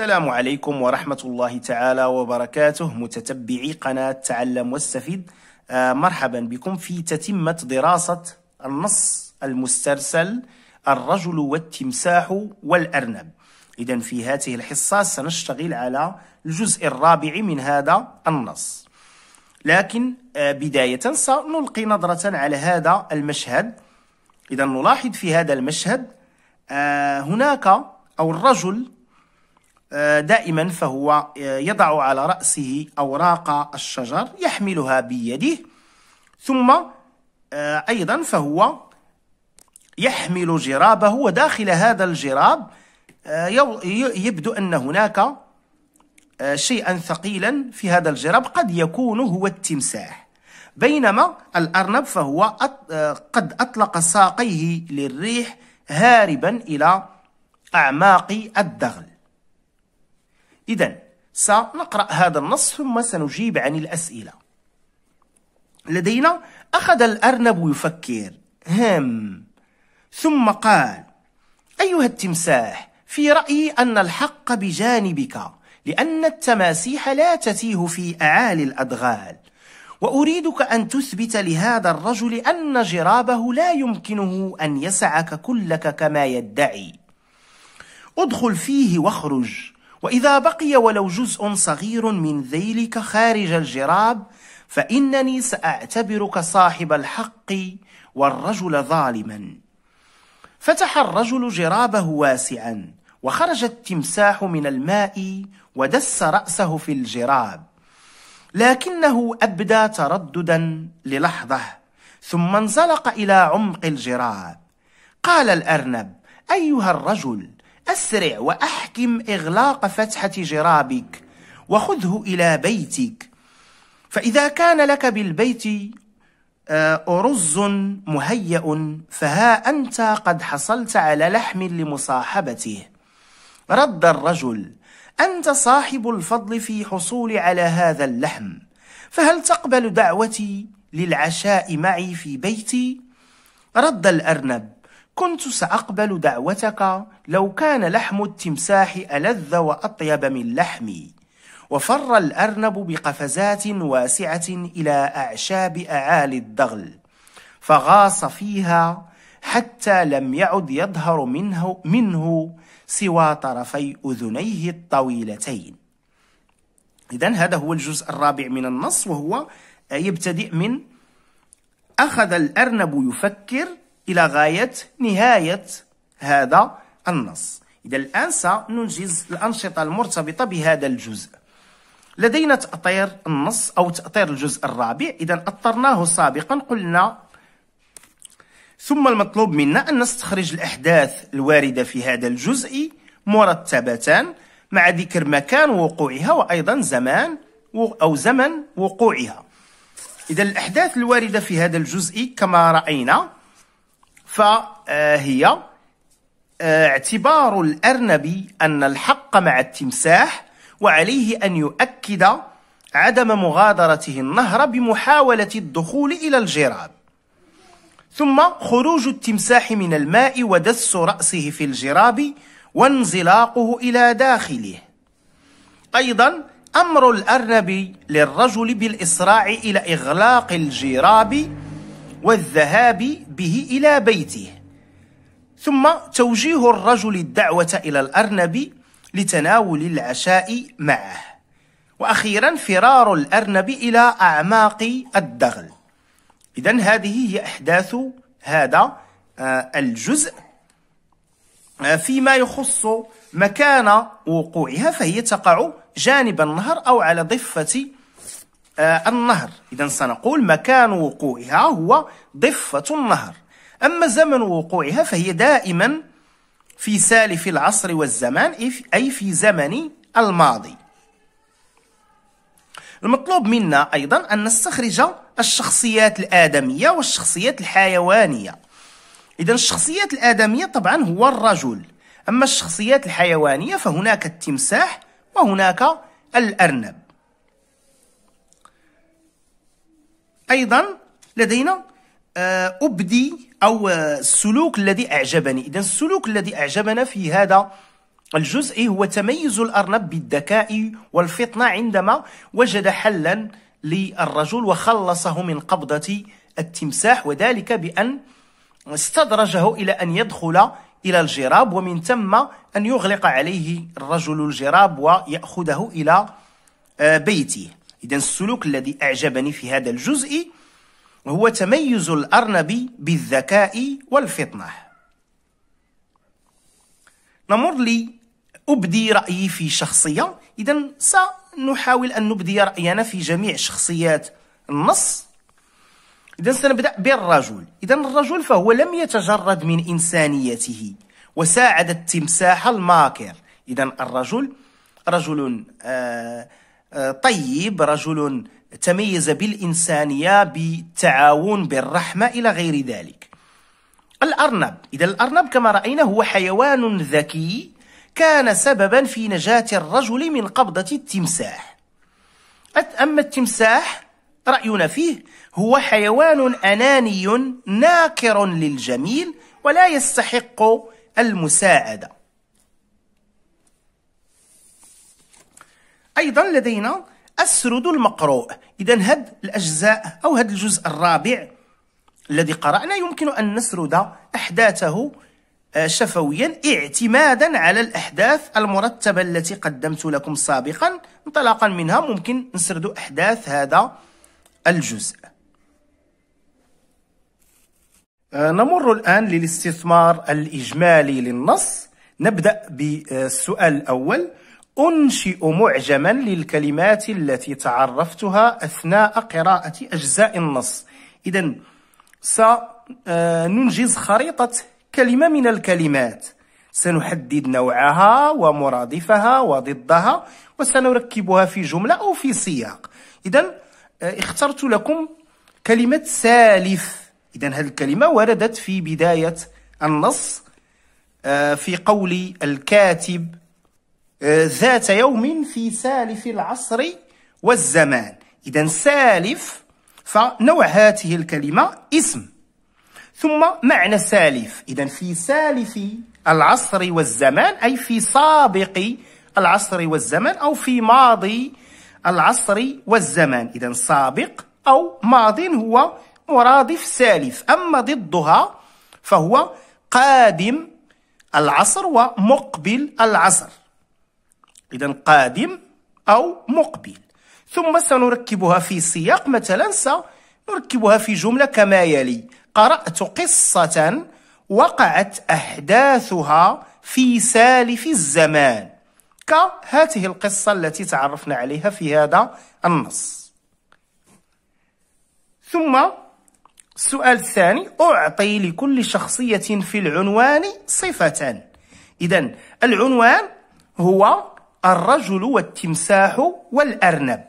السلام عليكم ورحمة الله تعالى وبركاته متتبعي قناة تعلم واستفيد آه، مرحبا بكم في تتمة دراسة النص المسترسل الرجل والتمساح والأرنب إذا في هذه الحصة سنشتغل على الجزء الرابع من هذا النص لكن آه، بداية سنلقي نظرة على هذا المشهد إذا نلاحظ في هذا المشهد آه، هناك أو الرجل دائما فهو آه، يضع على رأسه أوراق الشجر يحملها بيده ثم آه، أيضا فهو يحمل جرابه وداخل هذا الجراب آه، يبدو أن هناك شيئا ثقيلا في هذا الجراب قد يكون هو التمساح بينما الأرنب فهو قد أطلق ساقيه للريح هاربا إلى أعماق الدغل إذا سنقرأ هذا النص ثم سنجيب عن الأسئلة لدينا أخذ الأرنب يفكر هم ثم قال أيها التمساح في رأيي أن الحق بجانبك لأن التماسيح لا تتيه في أعالي الأدغال وأريدك أن تثبت لهذا الرجل أن جرابه لا يمكنه أن يسعك كلك كما يدعي ادخل فيه واخرج واذا بقي ولو جزء صغير من ذيلك خارج الجراب فانني ساعتبرك صاحب الحق والرجل ظالما فتح الرجل جرابه واسعا وخرج التمساح من الماء ودس راسه في الجراب لكنه ابدى ترددا للحظه ثم انزلق الى عمق الجراب قال الارنب ايها الرجل أسرع وأحكم إغلاق فتحة جرابك وخذه إلى بيتك فإذا كان لك بالبيت آه، أرز مهيأ فها أنت قد حصلت على لحم لمصاحبته رد الرجل أنت صاحب الفضل في حصول على هذا اللحم فهل تقبل دعوتي للعشاء معي في بيتي؟ رد الأرنب كنت سأقبل دعوتك لو كان لحم التمساح ألذ وأطيب من لحمي وفر الأرنب بقفزات واسعة إلى أعشاب أعالي الدغل فغاص فيها حتى لم يعد يظهر منه, منه سوى طرفي أذنيه الطويلتين إذا هذا هو الجزء الرابع من النص وهو يبتدئ من أخذ الأرنب يفكر إلى غاية نهاية هذا النص إذا الآن سننجز الأنشطة المرتبطة بهذا الجزء لدينا تأطير النص أو تأطير الجزء الرابع إذا أطرناه سابقا قلنا ثم المطلوب منا أن نستخرج الأحداث الواردة في هذا الجزء مرتبة مع ذكر مكان وقوعها وأيضا زمان أو زمن وقوعها إذا الأحداث الواردة في هذا الجزء كما رأينا فهي آه، اعتبار الأرنب أن الحق مع التمساح وعليه أن يؤكد عدم مغادرته النهر بمحاولة الدخول إلى الجراب ثم خروج التمساح من الماء ودس رأسه في الجراب وانزلاقه إلى داخله أيضا أمر الأرنب للرجل بالإسراع إلى إغلاق الجراب والذهاب به إلى بيته ثم توجيه الرجل الدعوة إلى الأرنب لتناول العشاء معه وأخيرا فرار الأرنب إلى أعماق الدغل إذا هذه هي أحداث هذا آه، الجزء آه، فيما يخص مكان وقوعها فهي تقع جانب النهر أو على ضفة آه، النهر إذا سنقول مكان وقوعها هو ضفة النهر أما زمن وقوعها فهي دائما في سالف العصر والزمان أي في زمن الماضي المطلوب منا أيضا أن نستخرج الشخصيات الآدمية والشخصيات الحيوانية إذا الشخصيات الآدمية طبعا هو الرجل أما الشخصيات الحيوانية فهناك التمساح وهناك الأرنب أيضا لدينا آه، أبدي أو آه، السلوك الذي أعجبني إذا السلوك الذي أعجبنا في هذا الجزء هو تميز الأرنب بالذكاء والفطنة عندما وجد حلا للرجل وخلصه من قبضة التمساح وذلك بأن استدرجه إلى أن يدخل إلى الجراب ومن ثم أن يغلق عليه الرجل الجراب ويأخذه إلى آه، بيته إذا السلوك الذي أعجبني في هذا الجزء هو تميز الأرنب بالذكاء والفطنة نمر لي أبدي رأيي في شخصية إذا سنحاول أن نبدي رأينا في جميع شخصيات النص إذا سنبدأ بالرجل إذا الرجل فهو لم يتجرد من إنسانيته وساعد التمساح الماكر إذا الرجل رجل آه طيب رجل تميز بالإنسانية بالتعاون بالرحمة إلى غير ذلك الأرنب إذا الأرنب كما رأينا هو حيوان ذكي كان سببا في نجاة الرجل من قبضة التمساح أما التمساح رأينا فيه هو حيوان أناني ناكر للجميل ولا يستحق المساعدة أيضا لدينا السرد المقروء إذا هاد الأجزاء أو هاد الجزء الرابع الذي قرأنا يمكن أن نسرد أحداثه آه، شفويا اعتمادا على الأحداث المرتبة التي قدمت لكم سابقا انطلاقا منها ممكن نسرد أحداث هذا الجزء آه، نمر الآن للاستثمار الإجمالي للنص نبدأ بالسؤال الأول أنشئ معجما للكلمات التي تعرفتها أثناء قراءة أجزاء النص إذا سننجز خريطة كلمة من الكلمات سنحدد نوعها ومرادفها وضدها وسنركبها في جملة أو في سياق إذا اخترت لكم كلمة سالف إذا هذه الكلمة وردت في بداية النص آه، في قول الكاتب آه، ذات يوم في سالف العصر والزمان إذا سالف فنوع هذه الكلمة اسم ثم معنى سالف إذا في سالف العصر والزمان أي في سابق العصر والزمان أو في ماضي العصر والزمان إذا سابق أو ماض هو مرادف سالف أما ضدها فهو قادم العصر ومقبل العصر إذا قادم أو مقبل ثم سنركبها في سياق مثلا سنركبها في جملة كما يلي قرأت قصة وقعت أحداثها في سالف الزمان كهذه القصة التي تعرفنا عليها في هذا النص ثم السؤال الثاني أعطي لكل شخصية في العنوان صفة إذا العنوان هو الرجل والتمساح والأرنب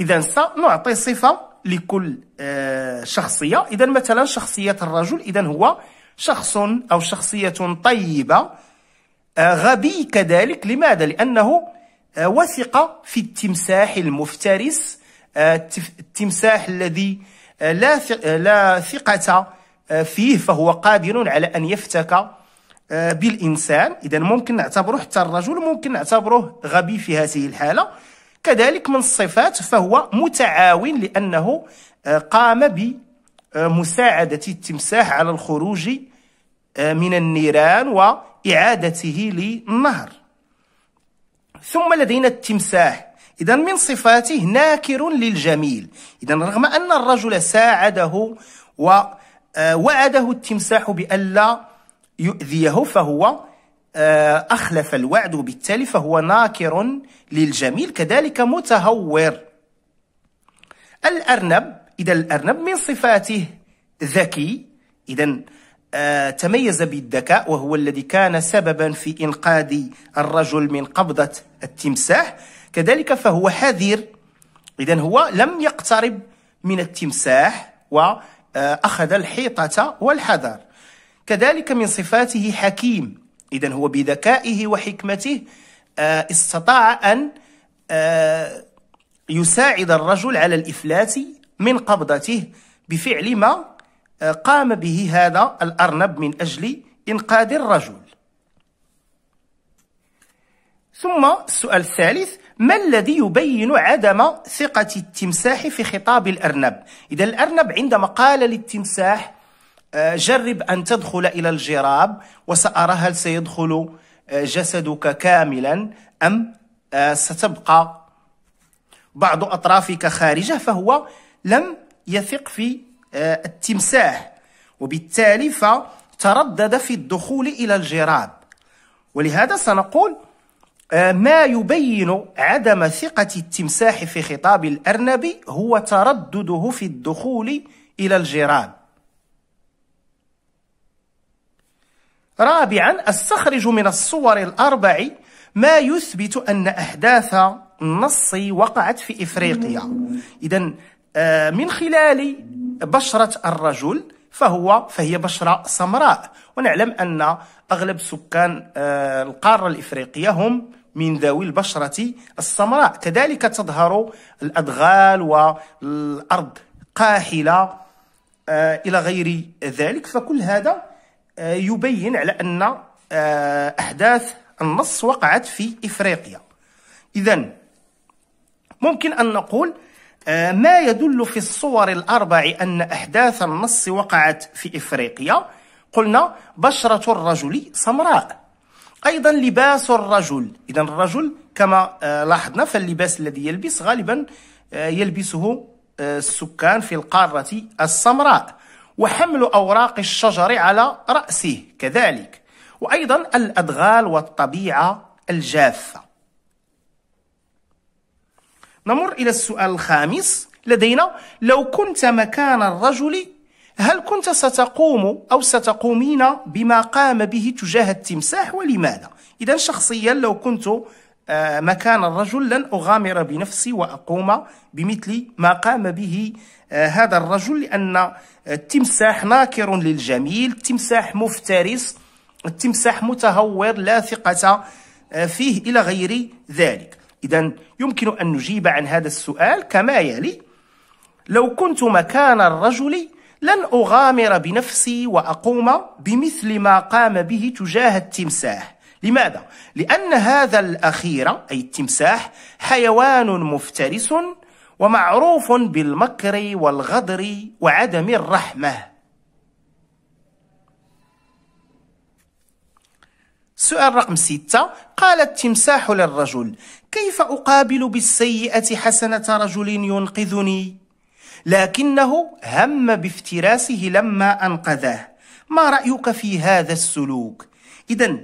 إذا سنعطي صفة لكل آه، شخصية إذا مثلا شخصية الرجل إذا هو شخص أو شخصية طيبة آه، غبي كذلك لماذا؟ لأنه آه، وثق في التمساح المفترس التمساح الذي لا لا ثقة فيه فهو قادر على أن يفتك آه، بالانسان اذا ممكن نعتبره حتى الرجل ممكن نعتبره غبي في هذه الحاله كذلك من الصفات فهو متعاون لانه آه، قام بمساعده التمساح على الخروج آه، من النيران واعادته للنهر ثم لدينا التمساح اذا من صفاته ناكر للجميل اذا رغم ان الرجل ساعده ووعده التمساح بألا يؤذيه فهو آه، أخلف الوعد وبالتالي فهو ناكر للجميل كذلك متهور الأرنب إذا الأرنب من صفاته ذكي إذا آه، تميز بالذكاء وهو الذي كان سببا في إنقاذ الرجل من قبضة التمساح كذلك فهو حذر إذا هو لم يقترب من التمساح وأخذ آه، الحيطة والحذر كذلك من صفاته حكيم إذا هو بذكائه وحكمته آه، استطاع أن آه، يساعد الرجل على الإفلات من قبضته بفعل ما آه، قام به هذا الأرنب من أجل إنقاذ الرجل ثم السؤال الثالث ما الذي يبين عدم ثقة التمساح في خطاب الأرنب؟ إذا الأرنب عندما قال للتمساح آه، جرب أن تدخل إلى الجراب وسأرى هل سيدخل آه، جسدك كاملا أم آه، ستبقى بعض أطرافك خارجة فهو لم يثق في التمساح وبالتالي فتردد في الدخول إلى الجراب ولهذا سنقول ما يبين عدم ثقة التمساح في خطاب الأرنب هو تردده في الدخول إلى الجراب رابعا استخرج من الصور الأربع ما يثبت أن أحداث النص وقعت في إفريقيا إذا آه، من خلال بشرة الرجل فهو فهي بشرة سمراء ونعلم أن أغلب سكان آه، القارة الإفريقية هم من ذوي البشرة السمراء كذلك تظهر الأدغال والأرض قاحلة آه، إلى غير ذلك فكل هذا يبين على أن آه، أحداث النص وقعت في إفريقيا إذا ممكن أن نقول آه، ما يدل في الصور الأربع أن أحداث النص وقعت في إفريقيا قلنا بشرة الرجل سمراء أيضا لباس الرجل إذا الرجل كما آه، لاحظنا فاللباس الذي يلبس غالبا يلبسه السكان في القارة السمراء وحمل أوراق الشجر على رأسه كذلك وأيضا الأدغال والطبيعة الجافة نمر إلى السؤال الخامس لدينا لو كنت مكان الرجل هل كنت ستقوم أو ستقومين بما قام به تجاه التمساح ولماذا؟ إذا شخصيا لو كنت آه، مكان الرجل لن أغامر بنفسي وأقوم بمثل ما قام به آه، هذا الرجل لأن آه، التمساح ناكر للجميل التمساح مفترس التمساح متهور لا ثقة فيه إلى غير ذلك إذا يمكن أن نجيب عن هذا السؤال كما يلي لو كنت مكان الرجل لن أغامر بنفسي وأقوم بمثل ما قام به تجاه التمساح لماذا؟ لأن هذا الأخير أي التمساح حيوان مفترس ومعروف بالمكر والغدر وعدم الرحمة سؤال رقم ستة قال التمساح للرجل كيف أقابل بالسيئة حسنة رجل ينقذني؟ لكنه هم بافتراسه لما أنقذه ما رأيك في هذا السلوك؟ إذا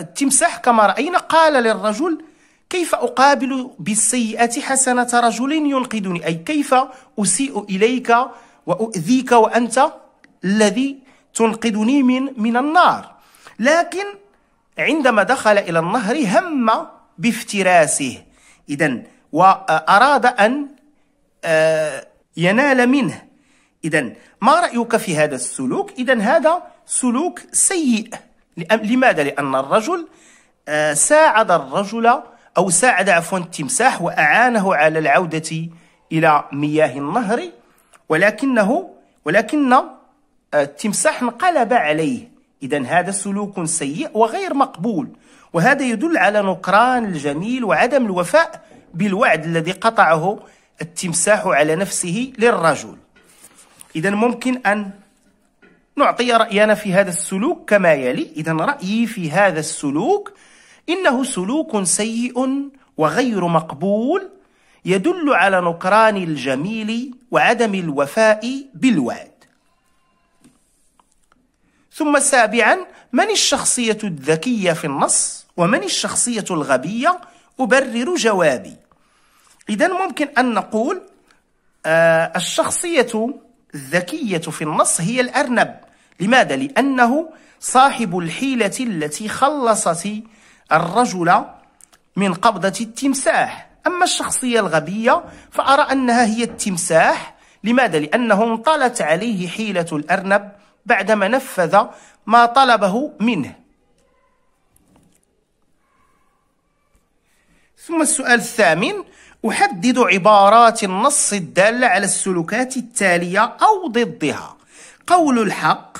التمساح كما رأينا قال للرجل كيف أقابل بالسيئة حسنة رجل ينقذني أي كيف أسيء إليك وأؤذيك وأنت الذي تنقذني من من النار لكن عندما دخل إلى النهر هم بافتراسه إذا وأراد أن آه، ينال منه إذا ما رأيك في هذا السلوك إذا هذا سلوك سيء لماذا؟ لأن الرجل آه، ساعد الرجل أو ساعد عفوا التمساح وأعانه على العودة إلى مياه النهر ولكنه ولكن آه، التمساح انقلب عليه إذا هذا سلوك سيء وغير مقبول وهذا يدل على نكران الجميل وعدم الوفاء بالوعد الذي قطعه التمساح على نفسه للرجل إذا ممكن أن نعطي رأينا في هذا السلوك كما يلي إذا رأيي في هذا السلوك إنه سلوك سيء وغير مقبول يدل على نكران الجميل وعدم الوفاء بالوعد ثم سابعا من الشخصية الذكية في النص ومن الشخصية الغبية أبرر جوابي إذا ممكن أن نقول آه الشخصية الذكية في النص هي الأرنب لماذا؟ لأنه صاحب الحيلة التي خلصت الرجل من قبضة التمساح أما الشخصية الغبية فأرى أنها هي التمساح لماذا؟ لأنه انطلت عليه حيلة الأرنب بعدما نفذ ما طلبه منه ثم السؤال الثامن أحدد عبارات النص الدالة على السلوكات التالية أو ضدها قول الحق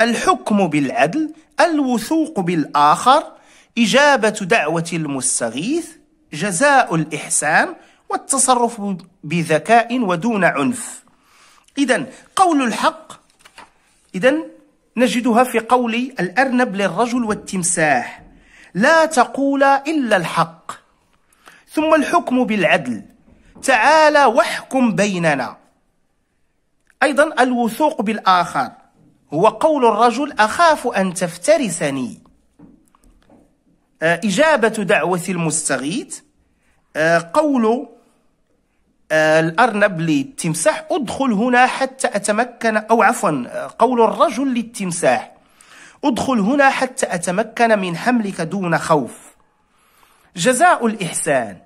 الحكم بالعدل الوثوق بالآخر إجابة دعوة المستغيث جزاء الإحسان والتصرف بذكاء ودون عنف إذا قول الحق إذا نجدها في قول الأرنب للرجل والتمساح لا تقول إلا الحق ثم الحكم بالعدل تعالى واحكم بيننا أيضا الوثوق بالآخر هو قول الرجل أخاف أن تفترسني آه، إجابة دعوة المستغيث آه، قول آه، الأرنب للتمساح أدخل هنا حتى أتمكن أو عفوا قول الرجل للتمساح أدخل هنا حتى أتمكن من حملك دون خوف جزاء الإحسان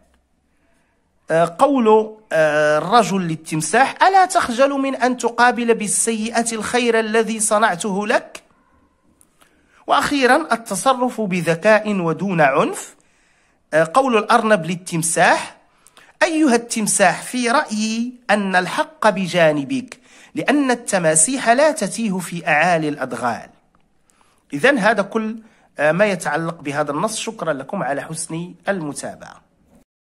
آه، قول آه، الرجل للتمساح ألا تخجل من أن تقابل بالسيئة الخير الذي صنعته لك؟ وأخيرا التصرف بذكاء ودون عنف آه، قول الأرنب للتمساح أيها التمساح في رأيي أن الحق بجانبك لأن التماسيح لا تتيه في أعالي الأدغال إذا هذا كل ما يتعلق بهذا النص شكرا لكم على حسن المتابعه